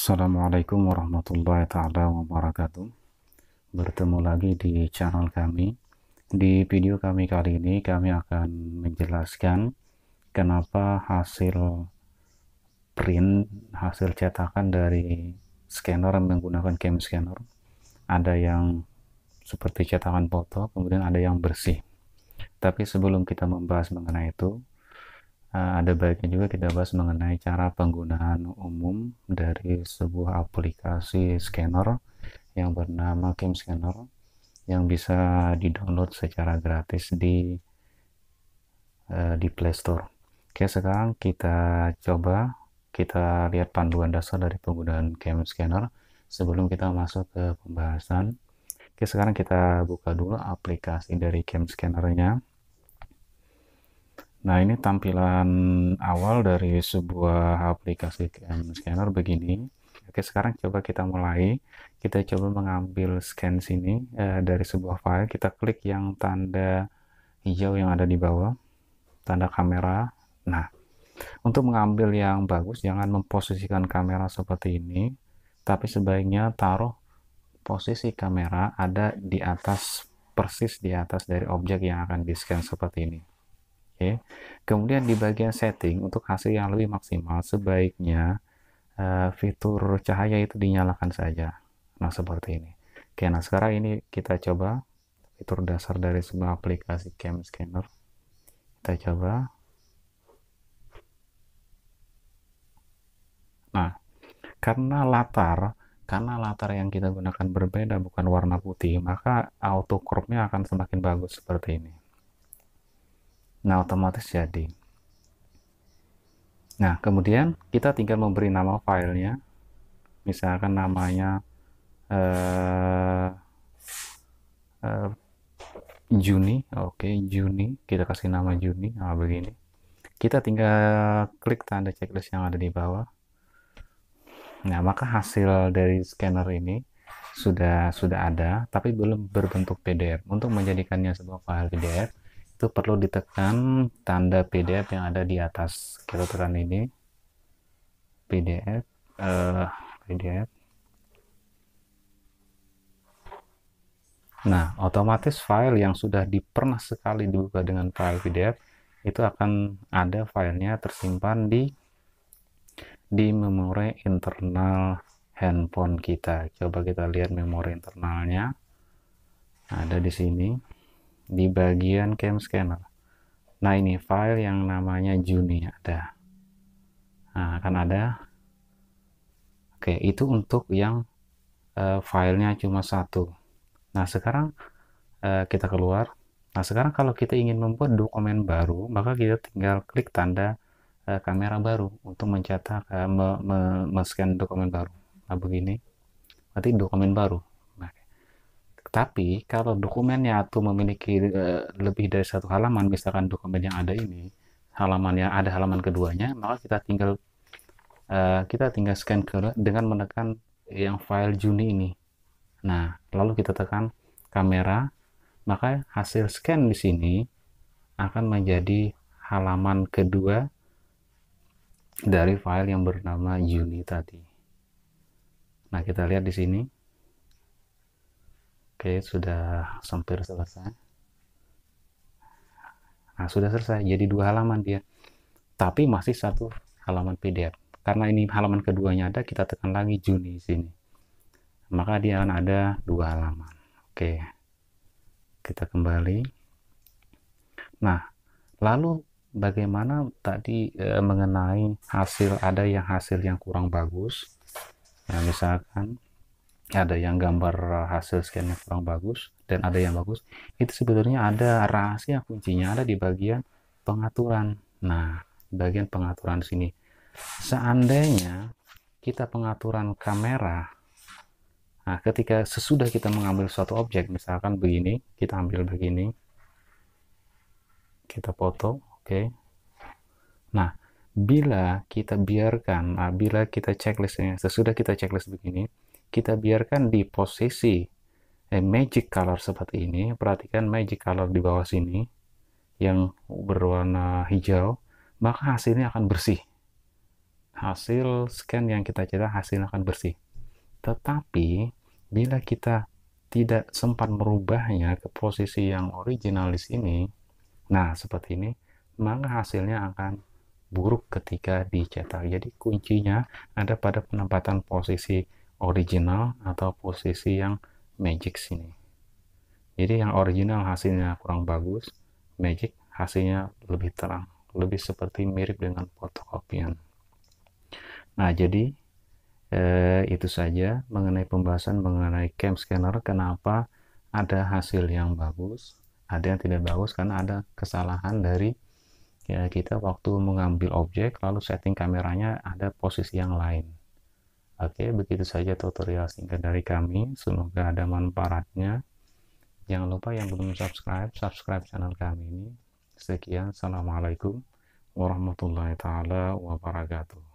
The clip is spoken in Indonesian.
Assalamualaikum warahmatullahi taala wabarakatuh. Bertemu lagi di channel kami. Di video kami kali ini kami akan menjelaskan kenapa hasil print, hasil cetakan dari scanner menggunakan cam scanner ada yang seperti cetakan foto, kemudian ada yang bersih. Tapi sebelum kita membahas mengenai itu, Eh, ada baiknya juga kita bahas mengenai cara penggunaan umum dari sebuah aplikasi scanner yang bernama Kim Scanner yang bisa didownload secara gratis di uh, di Play Store. Oke, sekarang kita coba kita lihat panduan dasar dari penggunaan Cam Scanner sebelum kita masuk ke pembahasan. Oke, sekarang kita buka dulu aplikasi dari Cam Scanner-nya. Nah, ini tampilan awal dari sebuah aplikasi Scanner begini. Oke, sekarang coba kita mulai. Kita coba mengambil scan sini eh, dari sebuah file. Kita klik yang tanda hijau yang ada di bawah, tanda kamera. Nah, untuk mengambil yang bagus, jangan memposisikan kamera seperti ini, tapi sebaiknya taruh posisi kamera ada di atas, persis di atas dari objek yang akan di-scan seperti ini okay. kemudian di bagian setting untuk hasil yang lebih maksimal sebaiknya uh, fitur cahaya itu dinyalakan saja nah seperti ini oke nah sekarang ini kita coba fitur dasar dari semua aplikasi cam scanner kita coba nah karena latar karena latar yang kita gunakan berbeda bukan warna putih maka auto crop-nya akan semakin bagus seperti ini Nah, otomatis jadi. Nah, kemudian kita tinggal memberi nama filenya. Misalkan namanya uh, uh, Juni, oke okay, Juni, kita kasih nama Juni, nah, begini. Kita tinggal klik tanda checklist yang ada di bawah. Nah, maka hasil dari scanner ini sudah sudah ada, tapi belum berbentuk PDF. Untuk menjadikannya sebuah file PDF, itu perlu ditekan tanda PDF yang ada di atas kita ini PDF uh, eh, PDF nah otomatis file yang sudah pernah sekali dibuka dengan file PDF itu akan ada filenya tersimpan di di memori internal handphone kita coba kita lihat memori internalnya ada di sini di bagian cam scanner nah ini file yang namanya Juni ada nah akan ada oke itu untuk yang uh, filenya cuma satu nah sekarang uh, kita keluar nah sekarang kalau kita ingin membuat dokumen baru maka kita tinggal klik tanda uh, kamera baru untuk mencetak uh, me, me, me dokumen baru nah begini nanti dokumen baru tapi kalau dokumennya itu memiliki uh, lebih dari satu halaman, misalkan dokumen yang ada ini, halaman yang ada halaman keduanya, maka kita tinggal uh, kita tinggal scan ke dengan menekan yang file Juni ini. Nah, lalu kita tekan kamera, maka hasil scan di sini akan menjadi halaman kedua dari file yang bernama Juni tadi. Nah, kita lihat di sini. Oke, sudah hampir selesai. Nah, sudah selesai. Jadi dua halaman dia. Tapi masih satu halaman PDF. Karena ini halaman keduanya ada, kita tekan lagi Juni sini. Maka dia akan ada dua halaman. Oke. Kita kembali. Nah, lalu bagaimana tadi e, mengenai hasil ada yang hasil yang kurang bagus. Nah, misalkan ada yang gambar hasil scan kurang bagus dan ada yang bagus itu sebetulnya ada rahasia kuncinya ada di bagian pengaturan nah bagian pengaturan sini seandainya kita pengaturan kamera nah ketika sesudah kita mengambil suatu objek misalkan begini kita ambil begini kita foto oke okay. nah bila kita biarkan nah, bila kita checklistnya sesudah kita checklist begini kita biarkan di posisi eh, magic color seperti ini perhatikan magic color di bawah sini yang berwarna hijau maka hasilnya akan bersih hasil scan yang kita cetak hasilnya akan bersih tetapi bila kita tidak sempat merubahnya ke posisi yang originalis ini nah seperti ini maka hasilnya akan buruk ketika dicetak jadi kuncinya ada pada penempatan posisi original atau posisi yang magic sini. Jadi yang original hasilnya kurang bagus, magic hasilnya lebih terang, lebih seperti mirip dengan fotokopian. Nah, jadi eh, itu saja mengenai pembahasan mengenai cam scanner kenapa ada hasil yang bagus, ada yang tidak bagus karena ada kesalahan dari ya kita waktu mengambil objek lalu setting kameranya ada posisi yang lain. Oke, begitu saja tutorial singkat dari kami. Semoga ada manfaatnya. Jangan lupa yang belum subscribe, subscribe channel kami ini. Sekian, Assalamualaikum warahmatullahi taala wabarakatuh.